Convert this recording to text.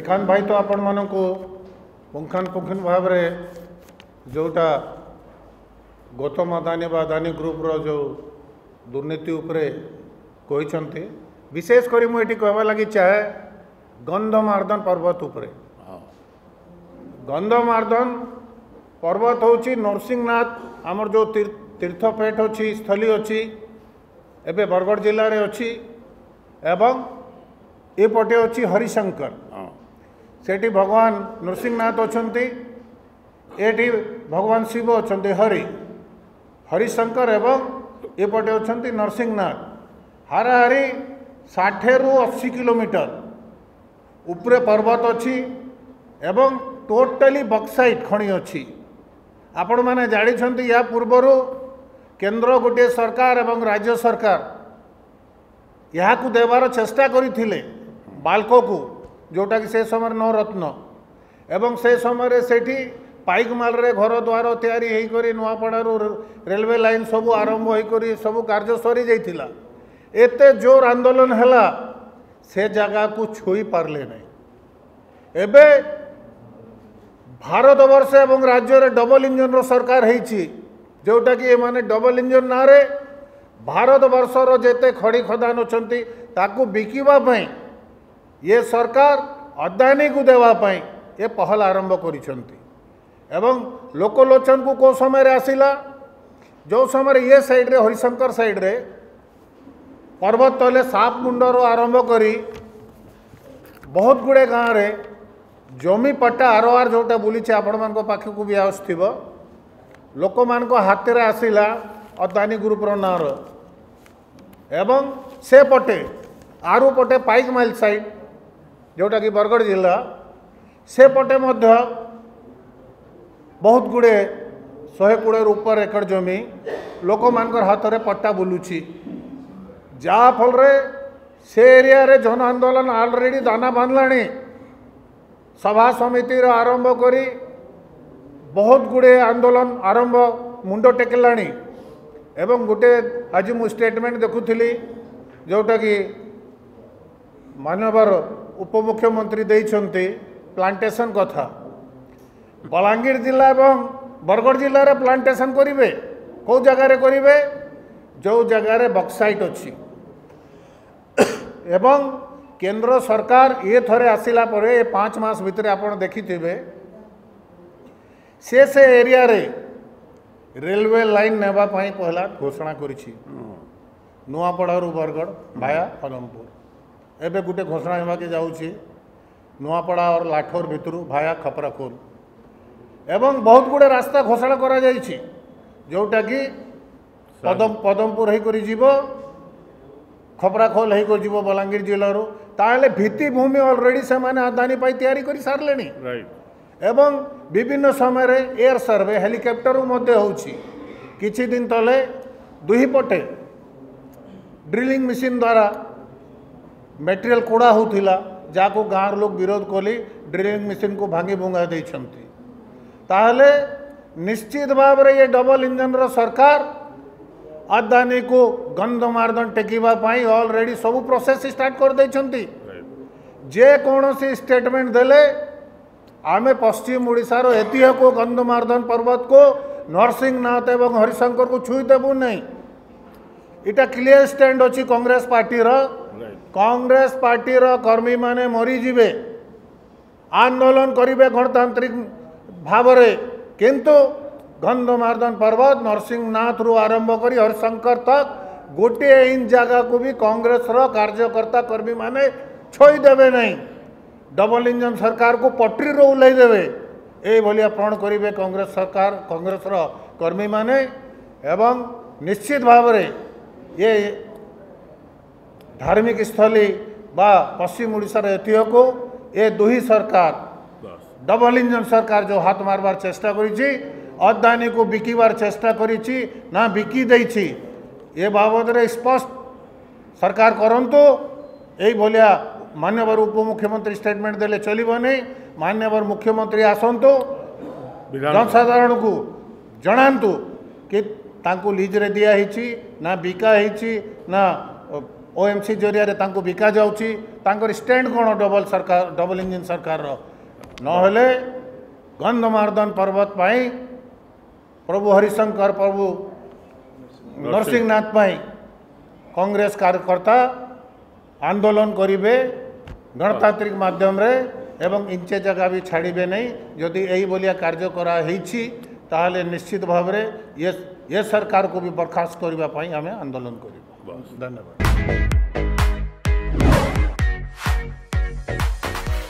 श्रीकांत भाई तो आपण मान पुंगखानुपुख भाव में जोटा गौतम अदानी अदानी ग्रुप्र जो दुर्नीति दुर्नीतिपरे विशेषकर मुझे कहवा लगी चाहे गंधमार्दन पर्वत उपरे हाँ। गंधमार्दन पर्वत हूँ नरसिंहनाथ आमर जो तीर्थपेठ अच्छी स्थली अच्छी एवं बरगढ़ जिले अच्छी एवं ये पटे अच्छी हरिशंकर हाँ। ସେଠି ଭଗବାନ ନୃସିଂହନାଥ ଅଛନ୍ତି ଏଠି ଭଗବାନ ଶିବ ଅଛନ୍ତି ହରି ହରିଶଙ୍କର ଏବଂ ଏପଟେ ଅଛନ୍ତି ନରସିଂହନାଥ ହାରାହାରି ଷାଠିଏରୁ ଅଶୀ କିଲୋମିଟର ଉପରେ ପର୍ବତ ଅଛି ଏବଂ ଟୋଟାଲି ବକ୍ସାଇଟ୍ ଖଣି ଅଛି ଆପଣମାନେ ଜାଣିଛନ୍ତି ଏହା ପୂର୍ବରୁ କେନ୍ଦ୍ର ଗୋଟିଏ ସରକାର ଏବଂ ରାଜ୍ୟ ସରକାର ଏହାକୁ ଦେବାର ଚେଷ୍ଟା କରିଥିଲେ ବାଲ୍କୋକୁ ଯେଉଁଟାକି ସେ ସମୟରେ ନରତ୍ନ ଏବଂ ସେ ସମୟରେ ସେଠି ପାଇକମାଲରେ ଘର ଦ୍ୱାର ତିଆରି ହୋଇକରି ନୂଆପଡ଼ାରୁ ରେଲୱେ ଲାଇନ୍ ସବୁ ଆରମ୍ଭ ହୋଇକରି ସବୁ କାର୍ଯ୍ୟ ସରିଯାଇଥିଲା ଏତେ ଜୋର ଆନ୍ଦୋଳନ ହେଲା ସେ ଜାଗାକୁ ଛୁଇଁ ପାରିଲେ ନାହିଁ ଏବେ ଭାରତବର୍ଷ ଏବଂ ରାଜ୍ୟରେ ଡବଲ ଇଞ୍ଜିନ୍ର ସରକାର ହେଇଛି ଯେଉଁଟାକି ଏମାନେ ଡବଲ ଇଞ୍ଜିନ୍ ନାଁରେ ଭାରତବର୍ଷର ଯେତେ ଖଡ଼ି ଖଦାନ ଅଛନ୍ତି ତାକୁ ବିକିବା ପାଇଁ ये ସରକାର ଅଦାନୀକୁ ଦେବା ପାଇଁ ଏ ପହଲ ଆରମ୍ଭ କରିଛନ୍ତି ଏବଂ ଲୋକଲୋଚନକୁ କେଉଁ ସମୟରେ ଆସିଲା ଯେଉଁ ସମୟରେ ଇଏ ସାଇଡ଼୍ରେ ହରିଶଙ୍କର ସାଇଡ଼୍ରେ ପର୍ବତ ତଲେ ସାପ ମୁଣ୍ଡରୁ ଆରମ୍ଭ କରି ବହୁତ ଗୁଡ଼ିଏ ଗାଁରେ ଜମି ପଟ୍ଟା ଆରଓଆର ଯେଉଁଟା ବୁଲିଛି ଆପଣମାନଙ୍କ ପାଖକୁ ବି ଆସୁଥିବ ଲୋକମାନଙ୍କ ହାତରେ ଆସିଲା ଅଦାନୀ ଗ୍ରୁପ୍ର ନାଁର ଏବଂ ସେପଟେ ଆରୁ ପଟେ ପାଇକମାଇଲ ସାଇଡ଼୍ ଯେଉଁଟାକି ବରଗଡ଼ ଜିଲ୍ଲା ସେପଟେ ମଧ୍ୟ ବହୁତ ଗୁଡ଼ିଏ ଶହେ କୋଡ଼ିଏରୁ ଉପର ଏକର ଜମି ଲୋକମାନଙ୍କର ହାତରେ ପଟ୍ଟା ବୁଲୁଛି ଯାହାଫଳରେ ସେ ଏରିଆରେ ଜନ ଆନ୍ଦୋଳନ ଅଲରେଡ଼ି ଦାନା ବାନ୍ଧିଲାଣି ସଭା ସମିତିର ଆରମ୍ଭ କରି ବହୁତ ଗୁଡ଼ିଏ ଆନ୍ଦୋଳନ ଆରମ୍ଭ ମୁଣ୍ଡ ଟେକିଲାଣି ଏବଂ ଗୋଟିଏ ଆଜି ମୁଁ ଷ୍ଟେଟମେଣ୍ଟ ଦେଖୁଥିଲି ଯେଉଁଟାକି ମାନ୍ୟବର ଉପମୁଖ୍ୟମନ୍ତ୍ରୀ ଦେଇଛନ୍ତି ପ୍ଲାଣ୍ଟେସନ୍ କଥା ବଲାଙ୍ଗୀର ଜିଲ୍ଲା ଏବଂ ବରଗଡ଼ ଜିଲ୍ଲାରେ ପ୍ଲାଣ୍ଟେସନ୍ କରିବେ କେଉଁ ଜାଗାରେ କରିବେ ଯେଉଁ ଜାଗାରେ ବକ୍ସାଇଟ୍ ଅଛି ଏବଂ କେନ୍ଦ୍ର ସରକାର ଇଏ ଥରେ ଆସିଲା ପରେ ଏ ପାଞ୍ଚ ମାସ ଭିତରେ ଆପଣ ଦେଖିଥିବେ ସେ ସେ ଏରିଆରେ ରେଲୱେ ଲାଇନ୍ ନେବା ପାଇଁ ପହିଲା ଘୋଷଣା କରିଛି ନୂଆପଡ଼ାରୁ ବରଗଡ଼ ଭାୟା ପଦମପୁର এবে গোটে ঘোষণা হওয়াকে যাচ্ছি নুয়াপড়া ওর লাঠোর ভিতর ভায়া খপরা খপরাখোল এবং বহুত গুড়ে রাস্তা ঘোষণা করা যাইছি যেটা কি পদম পদমপুর হয়ে যাব খপরা খোল হয়ে যাব বলাঙ্গীর জেলার তাহলে ভিত্তিভূমি অলরেডি সে আদানি পাই তৈরি করে সারলে এবং বিভিন্ন সময় এয়ার সার্ভে হেলিকপ্টরও মধ্যে হচ্ছে কিছুদিন তলে দুই পটে ড্রিলিং মেশিন দ্বারা मेटेरियाल कोड़ा होता जहाँ को गाँव लोग विरोध कले ड्रिलिंग मशीन को भांगी भुंगा देखते निश्चित भाव ये डबल इंजन सरकार अदानी को गंध मार्द टेकवाई अलरेडी सब प्रोसेस स्टार्ट करदे जेकोसी स्टेटमेंट दे आम पश्चिम ओडार ऐतिहक गंध मार्दन पर्वत को नरसिंहनाथ और हरिशंकर को छुईदेबू नहीं इटा क्लीयर स्टैंड अच्छी कांग्रेस पार्टी কংগ্রেস পার্টির কর্মী মানে মরিযে আন্দোলন করবে গণতান্ত্রিক ভাবরে কিন্তু গন্ধমার্দন পর্বত নরসিংহনাথরু আরম্ভ করে হরিশঙ্কর তক গোটিয়ে ইঞ্চ জায়গাকে বি কংগ্রেসর কার্যকর্তা কর্মী মানে ছইদেবে নাই ডবল ইঞ্জিন সরকারকে পট্রিরু ওলাইদেবে এইভাবে প্রণ করবে কংগ্রেস সরকার কংগ্রেসর কর্মী মানে এবং নিশ্চিত ভাবে ইয়ে धार्मिक स्थली बा पश्चिम उड़ीसार ऐतिह्यको ए दुई सरकार डबल इंजन सरकार जो हाथ मारबार चेष्टा करी को बिकवार चेष्टा करा ना बिकिदे ए बाबद स्पष्ट सरकार करूँ यही मान्यवर उपमुख्यमंत्री स्टेटमेंट दे चलो मान्यवर मुख्यमंत्री आसतु जनसाधारण को जनातु कि लीज्रे दिखाई ना बिका ना ओएमसी जरिया बिका जाकर स्टैंड कौन डबल सरकार डबल इंजन सरकार ना पर्वत पाई प्रभु हरिशंकर प्रभु नरसिंहनाथ पाई कांग्रेस कार्यकर्ता आंदोलन करे गणतांत्रिक माध्यम रे एवं इंचे जगह भी छाड़े नहीं जदि यही कार्य करा निश्चित भाव ये ये सरकार को भी बर्खास्त करने आंदोलन करें bağımsızlar ne var?